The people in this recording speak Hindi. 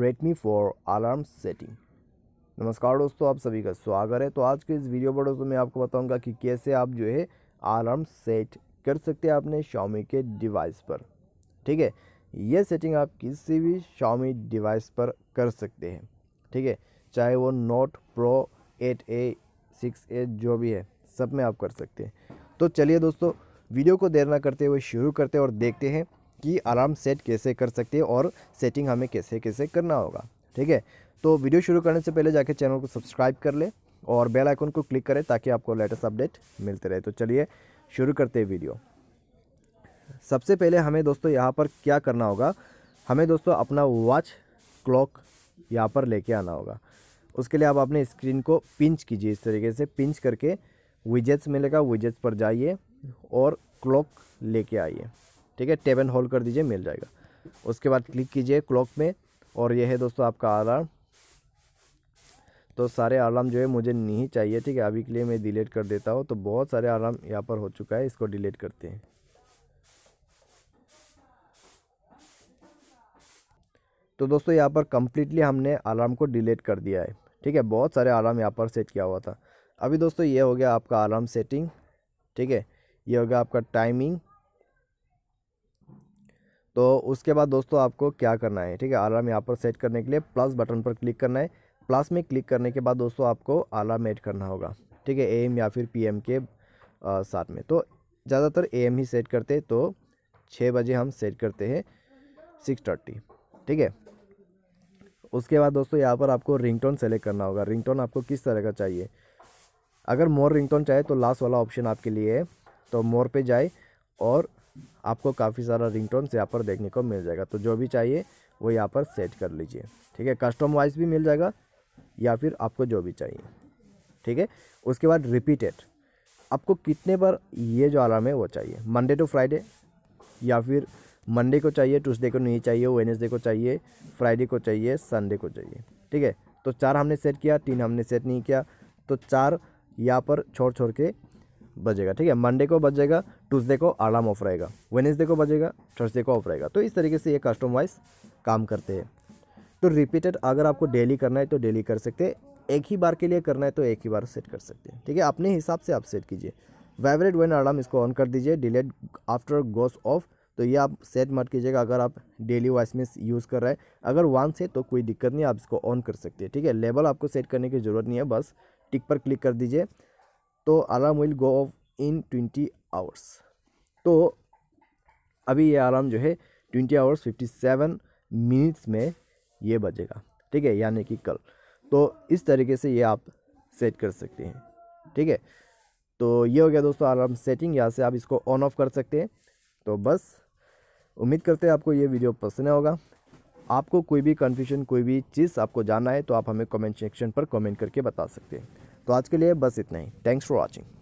रेडमी for अलार्म सेटिंग नमस्कार दोस्तों आप सभी का स्वागत है तो आज के इस वीडियो पर दोस्तों मैं आपको बताऊंगा कि कैसे आप जो है अलार्म सेट कर सकते हैं अपने Xiaomi के डिवाइस पर ठीक है ये सेटिंग आप किसी भी Xiaomi डिवाइस पर कर सकते हैं ठीक है चाहे वो note pro eight A six A जो भी है सब में आप कर सकते हैं तो चलिए दोस्तों वीडियो को देर ना करते हुए शुरू करते हैं और देखते हैं कि अलार्म सेट कैसे कर सकते हैं और सेटिंग हमें कैसे कैसे करना होगा ठीक है तो वीडियो शुरू करने से पहले जाके चैनल को सब्सक्राइब कर ले और बेल आइकन को क्लिक करें ताकि आपको लेटेस्ट अपडेट मिलते रहे तो चलिए शुरू करते हैं वीडियो सबसे पहले हमें दोस्तों यहाँ पर क्या करना होगा हमें दोस्तों अपना वॉच क्लॉक यहाँ पर लेके आना होगा उसके लिए आप अपने स्क्रीन को पिंच कीजिए इस तरीके से पिंच करके विजेट्स मिलेगा विजेट्स पर जाइए और क्लॉक लेके आइए ठीक है टेबन होल्ड कर दीजिए मिल जाएगा उसके बाद क्लिक कीजिए क्लॉक में और यह है दोस्तों आपका अलार्म तो सारे अलार्म जो है मुझे नहीं चाहिए ठीक है अभी के लिए मैं डिलीट कर देता हूँ तो बहुत सारे अलार्म यहाँ पर हो चुका है इसको डिलीट करते हैं तो दोस्तों यहाँ पर कम्प्लीटली हमने अलार्म को डिलीट कर दिया है ठीक है बहुत सारे अलार्म यहाँ पर सेट किया हुआ था अभी दोस्तों ये हो गया आपका अलार्म सेटिंग ठीक है ये हो गया आपका टाइमिंग तो उसके बाद दोस्तों आपको क्या करना है ठीक है अलार्म यहाँ पर सेट करने के लिए प्लस बटन पर क्लिक करना है प्लस में क्लिक करने के बाद दोस्तों आपको अलार्म ऐड करना होगा ठीक है एम या फिर पीएम के आ, साथ में तो ज़्यादातर एम ही सेट करते तो छः बजे हम सेट करते हैं सिक्स थर्टी ठीक है उसके बाद दोस्तों यहाँ पर आपको रिंगटोन सेलेक्ट करना होगा रिंगटोन आपको किस तरह का चाहिए अगर मोर रिंगटोन चाहिए तो लास्ट वाला ऑप्शन आपके लिए है तो मोर पे जाए और आपको काफ़ी सारा रिंग टोन्स यहाँ पर देखने को मिल जाएगा तो जो भी चाहिए वो यहाँ पर सेट कर लीजिए ठीक है कस्टम वाइज भी मिल जाएगा या फिर आपको जो भी चाहिए ठीक है उसके बाद रिपीटेड आपको कितने बार ये जो अलार्म है वो चाहिए मंडे टू फ्राइडे या फिर मंडे को चाहिए ट्यूसडे को नहीं चाहिए वेनेसडे को चाहिए फ्राइडे को चाहिए संडे को चाहिए ठीक है तो चार हमने सेट किया तीन हमने सेट नहीं किया तो चार यहाँ पर छोड़ छोड़ के बजेगा ठीक है मंडे को बजेगा ट्यूसडे को आराम ऑफ रहेगा वेनेसडे को बजेगा थर्सडे को ऑफ रहेगा तो इस तरीके से ये कस्टम वाइज काम करते हैं तो रिपीटेड अगर आपको डेली करना है तो डेली कर सकते हैं एक ही बार के लिए करना है तो एक ही बार सेट कर सकते हैं ठीक है अपने हिसाब से आप सेट कीजिए वाइब्रेट वेन अलार्म इसको ऑन कर दीजिए डिलेट आफ्टर गोस ऑफ तो ये आप सेट मत कीजिएगा अगर आप डेली वाइस में यूज़ कर रहे हैं अगर वन से तो कोई दिक्कत नहीं आप इसको ऑन कर सकते हैं ठीक है लेबल आपको सेट करने की ज़रूरत नहीं है बस टिक पर क्लिक कर दीजिए तो alarm will go off in twenty hours तो अभी ये अलार्म जो है twenty hours fifty seven minutes में ये बजेगा ठीक है यानी कि कल तो इस तरीके से ये आप सेट कर सकते हैं ठीक है तो ये हो गया दोस्तों अलार्म सेटिंग यहाँ से आप इसको ऑन ऑफ कर सकते हैं तो बस उम्मीद करते हैं आपको ये वीडियो पसंद होगा आपको कोई भी कन्फ्यूजन कोई भी चीज़ आपको जानना है तो आप हमें कमेंट सेक्शन पर कमेंट करके बता सकते हैं तो आज के लिए बस इतना ही थैंक्स फॉर वॉचिंग